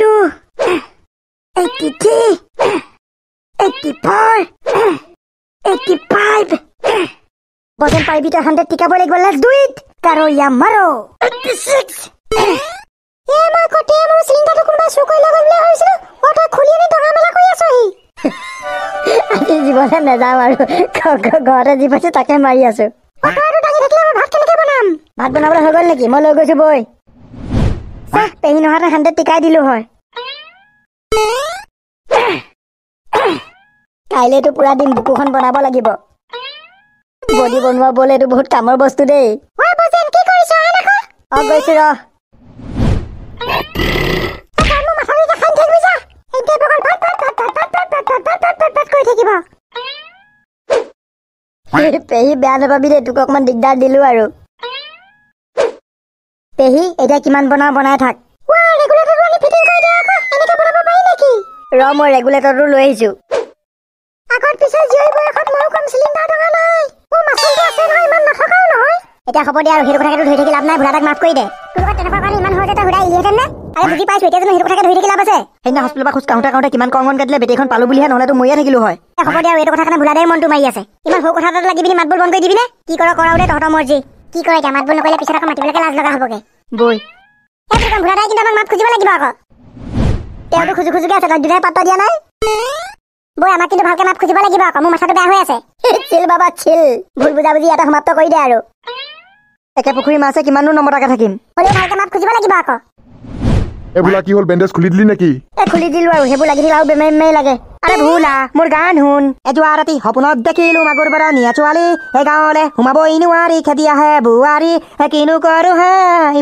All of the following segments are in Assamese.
du. Ikke ti. Ikke four. Ikke five. বজন পাৰিবি তই হাণ্ড্ৰেড টিকাব লাগিব লাজ দুইত কাৰো ইয়া মাৰো ভাত বনাবলৈ হৈ গল নেকি মই লৈ গৈছো বৈ পেহী নহাতে শান্তিত টিকাই দিলো হয় কাইলৈতো পুৰা দিন বুকুখন বনাব লাগিব বডি বনোৱা এইটো বহুত কামৰ বস্তু দেই পেহী বেয়া নাপাবি দেই তোক অকমান দিগদাৰ দিলো আৰু এতিয়া কিমান বনাওঁ বনাই থাক ৰ মই ৰেগুলেটৰটো লৈ আহিছো এতিয়া হ'ব দিয়া আৰু সেইটো কথাকে ধৰি থাকি লাভ নাই ভুৰাটাক মাফ কৰি দে মাতবোল বন্ধ কৰি দিবিনে কি কৰ তহঁতৰ মৰ্জি কি কৰ এতিয়া মাতবোল নকৰিলে পিছত আকৌ মাতিবলৈকে লাজ গৈ তেওঁতো খুজু খুজুকে আছে তই দুটাই পাত্ৰ দিয়া নাই বৈ আমাক কিন্তু ভালকে মাপ খুজিব লাগিব আকৌ মোৰ মাথাটো বেয়া হৈ আছে চিল বাবা চিল ভুল বুজাবুজি ইয়াতে সমাপ্ত কৰি দে আৰু একে পুখুৰী মাছে কিমাননো নম্বৰ থাকিম ভালকে মাপ খুজিব লাগিব আকৌ এবুলা কি হল বেণ্ডেজ খুলি দিলি নেকি এ খুলি দিলো আৰু সেইবোৰ লাগি আৰু বেমে বেমে লাগে আৰে ভুলা মোৰ গান শুন এযোৱা ৰাতি সপোনত দেখিলো মাগুৰ পৰা নিয়া ছোৱালী সেই গাঁৱলে সোমাব ই নোৱাৰি খেদি আহে বোৱাৰী হে কিনো কৰো হে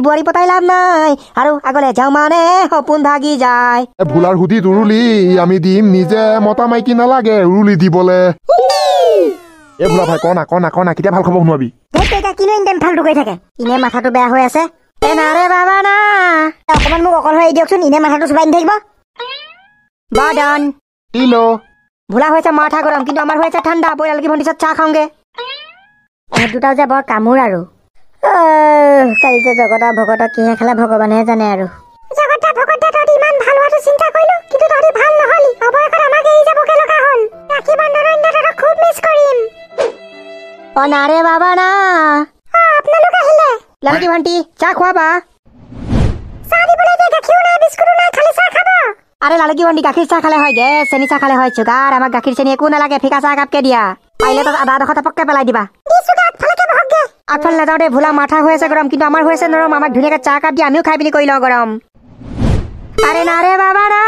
বোৱাৰী পতাই লাভ নাই আৰু আগলে যাওঁ মানে সপোন ভাগি যায় ভুলাৰ সুধি উৰুলি আমি দিম নিজে মতা মাইকী নালাগে উৰুলি দিবলে এ ভুলা ভাই কনা কনা কনা কেতিয়া ভাল খবৰ শুনোৱাবি কিনো ইনডেম ফাল্টু গৈ থাকে ইনে মাথাটো বেয়া হৈ আছে এনারে বাবা না অকমান মুখ অকল হৈ দিয়কচোন ইনে মাথাটো চুবাই নিথাকিব বাদন ইলো ভুলা হৈছে মাথা গৰম কিন্তু আমাৰ হৈছে ঠাণ্ডা পৰিয়ালকে ভণ্টি চাহ খাওঁগে এই দুটাও যে বৰ কামোৰ আৰু কালি যে জগত ভকত কিহে খালে ভগৱানে জানে আৰু অ নাৰে বাবা না লাগে ভান্টি চাহ খোৱাবা আরে লালকি ভান্ডি গাখির চা খালে হয় গে চেনি চা খালে হয় সুগার আমার গাখির চেনি একু নালাগে ফিকা চা কাপকে দিয়া পাইলে তো আধা দশটা পককে পেলাই দিবা আগফল নাযাওঁতে ভুলা মাথা হয়েছে গরম কিন্তু আমার হয়েছে নরম আমাক ধুনিয়াকে চা কাপ দি আমিও খাই বিলি কইল গরম আরে না রে বাবা না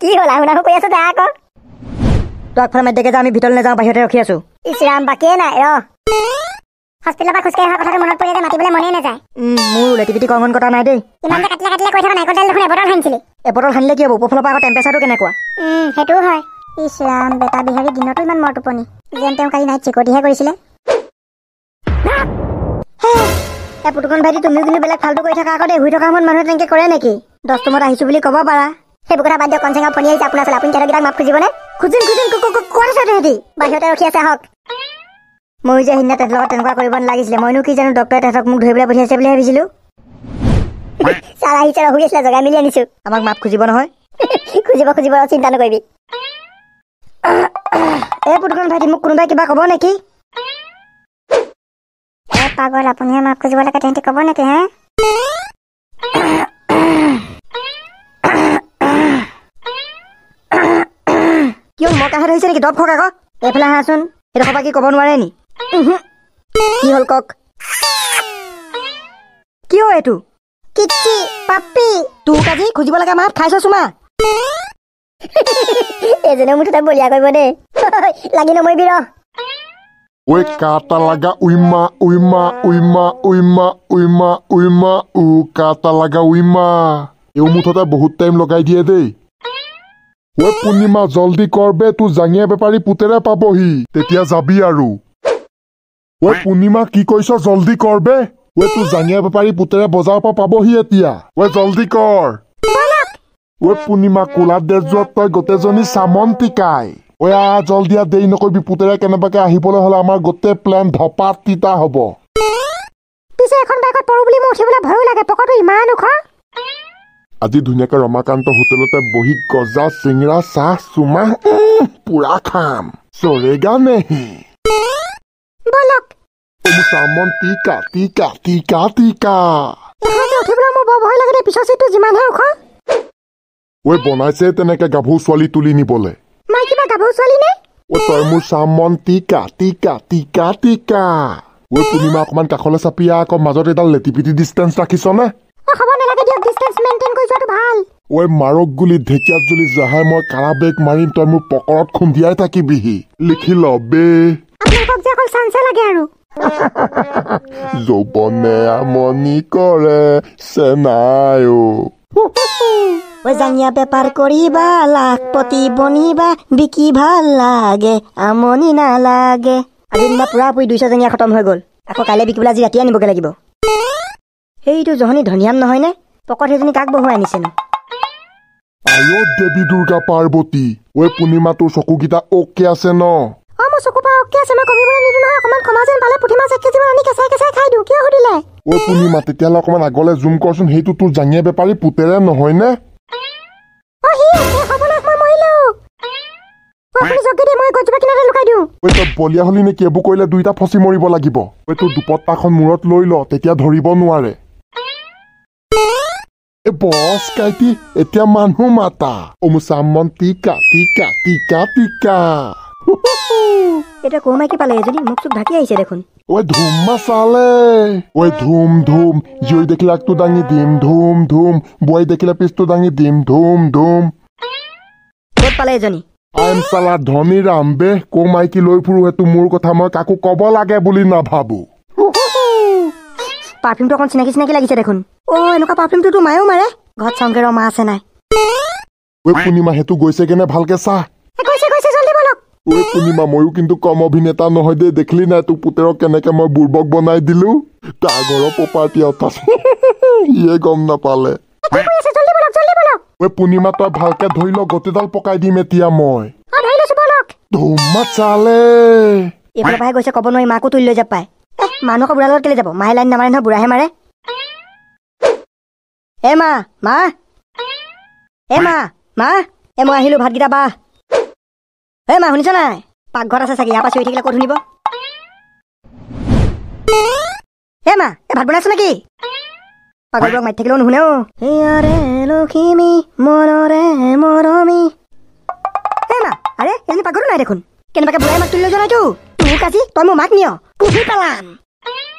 কি হলা হুনা হুকুই আছো দেখা কর তো আগফল মেদ দেখে যা আমি ভিতর নে যাও বাহিরে রখি আছো ইসরাম বাকি না রো হস্পিটেলৰ পৰা খোজকাঢ়ি অহা কথাটো মনত পৰি যে মাতিবলৈ মনেই নাযায় মোৰ লেটিপিটি কৰ্মন কটা নাই দেই ইমান কাটিলে কাটিলে কৈ থকা নাই কটাল দেখোন এবটল হাঙিছিলি এবটল হাঙিলে কি হ'ব উপফলৰ পৰা আকৌ টেম্পেচাৰটো কেনেকুৱা সেইটো হয় ইছলাম বেটা বিহাৰী দিনতো ইমান মৰ টোপনি যেন তেওঁ কালি নাইট চিকটিহে কৰিছিলে এই ভাইটি তুমিও কিন্তু বেলেগ ফাল্টু কৰি থকা আগতে দেই শুই থকা সময়ত মানুহে তেনেকে কৰে নেকি দহ দস্তুমত আহিছো বুলি ক'ব পাৰা সেইবোৰ কথা বাদ দিয়ক কনচেঙা ফণি আহিছে আপোনাৰ ওচৰত আপুনি তেহেঁতক মাফ খুজিবনে খুজিম খুজিম কোৱাৰ আছে বাহিৰতে ৰখি আছে আহক মই যে সিদিনা লগত তেনেকুৱা কৰিব নালাগিছিলে মইনো কি জানো ডক্তৰে তেহেঁতক মোক ধৰিবলৈ পঠিয়াইছে বুলি ভাবিছিলো চাৰাহি চাৰা শুই আছিলে জগাই মেলি আনিছো আমাক মাপ খুজিব নহয় খুজিব খুজিব চিন্তা নকৰিবি এই পুতুকন ভাইটি মোক কোনোবাই কিবা ক'ব নেকি পাগল আপুনিহে মাপ খুজিব লাগে তেহেঁতি ক'ব নেকি হে কিয় মই কাহে ধৰিছে নেকি দপ খোক আকৌ এইফালে হাচোন সেইডোখৰ পৰা কি ক'ব নোৱাৰে নি কি হল কক কিয় এইটো কিচি পাপি তোক আজি খুজিব লাগে মাত খাইছ চুমা এজনে মুঠতে বলিয়া বহুত টাইম লগাই দিয়ে দেই ওই পূর্ণিমা জলদি করবে জাঙিয়া বেপারী পুতেরা পাবহি তেতিয়া যাবি আৰু ঐ পূৰ্ণিমা কি কৈছ জল্দি কৰ বে ঐ তোৰ জাঙীয়া বেপাৰী পুতেৰে বজাৰৰ পৰা পাবহি এতিয়া ঐ জল্দি কৰ ঐ পূৰ্ণিমা কোলাত দেৰ যোৱাত তই গোটেইজনী চামন ঐ আ জল্দি আ দেৰি নকৰিবি পুতেৰে কেনেবাকে আহিবলৈ হলে আমাৰ গোটেই প্লেন ধপাত তিতা হব আজি ধুনীয়াকে ৰমাকান্ত হোটেলতে বহি গজা চিঙৰা চাহ চুমাহ পুৰা খাম চৰেগা চামন টিকা টিকা টিকা টিকা ভয় লাগে পিছৰ চিটো যিমান হয় ওখ ঐ বনাইছে তেনেকে গাভৰু ছোৱালী তুলি নিবলে মই কিবা গাভৰু ছোৱালী নে ঐ তই মোৰ চামন টিকা টিকা টিকা টিকা ঐ তুমি মই অকমান কাষলৈ চাপি আহ আকৌ মাজত এডাল লেটিপিটি ডিষ্টেঞ্চ ৰাখিছ নে ঐ মাৰক গুলি ঢেকীয়াত জুলি জাহাই মই কাৰা বেগ মাৰিম তই মোৰ পকৰত খুন্দিয়াই থাকিবিহি লিখি লবে লাগে আৰু Zobone a Monicole se naiu. Pues aña pe parcoriba, la poti boniba, biki bhal lage, amoni na lage. Adin ma pura pui duisa zanya khatam hoi gol. Ako kaile biki bula zira tia ni boke lagi bo. Hei tu zohani dhaniyam na hoi ne? Pokot hezini kak bohoi anise na. Ayo debi durga parboti. Oe punima tu shoku gita oke ase na. অ মোৰ চকু পা অকে আছে মই কমিবলৈ নিদিওঁ নহয় অকণমান কমা যেন পালে পুঠি মাছ এক কেজি আনি কেঁচাই কেঁচাই খাই দিওঁ কিয় সুধিলে অ পূৰ্ণিমা তেতিয়াহ'লে অকণমান আগলৈ জুম কৰচোন সেইটো তোৰ জাঙিয়া বেপাৰী পুতেৰে নহয়নে মানুহ মাতা অমুচাম টিকা টিকা টিকা টিকা এটা কৌ মাইকী পালে এজনী মোক চুক ঢাকি আহিছে দেখোন ঐ ধুম মা চালে ধুম ধুম জীয়ৰী দেখিলে আগটো দাঙি দিম ধুম ধুম বোৱাৰী দেখিলে পিছটো দাঙি দিম ধুম ধুম ক'ত পালে এজনী লৈ ফুৰো সেইটো মোৰ কথা মই কাকো ক'ব লাগে বুলি নাভাবো পাৰফিউমটো অকণ চিনাকি চিনাকি লাগিছে দেখোন অ এনেকুৱা ঘৰত চংকে ৰ আছে নাই ঐ পূৰ্ণিমা সেইটো গৈছেগৈ নে ভালকৈ চাহ নিমা ময়ো কিন্তু কম অভিনেতা নহয় দেই দেখিলি নাই তোক পুতেৰক কেনেকে মই বুৰ্বক বনাই দিলো তাৰ ঘৰৰ পপাৰ্টি অথচ সিয়ে গম নাপালে পূৰ্ণিমা তই ভালকে ধৰি ল গতিডাল পকাই দিম এতিয়া মই আহিলো ভাত কিটা বা এ মা শুনিছ নাই পাকঘৰত আছে চাগে ইয়াৰ পৰা চুই থাকিলে ক'ত শুনিব এ মা এ ভাত বনাইছ নেকি পাকঘৰবোৰক মাতি থাকিলেও নুশুনে ইয়াৰে লখিমী মনৰে মৰমী এ মা আৰে এজনী পাকঘৰো নাই দেখোন কেনেবাকৈ বুঢ়াই মাক তুলিলে জনাইতো তোক আজি তই মোৰ মাক নিয় পুহি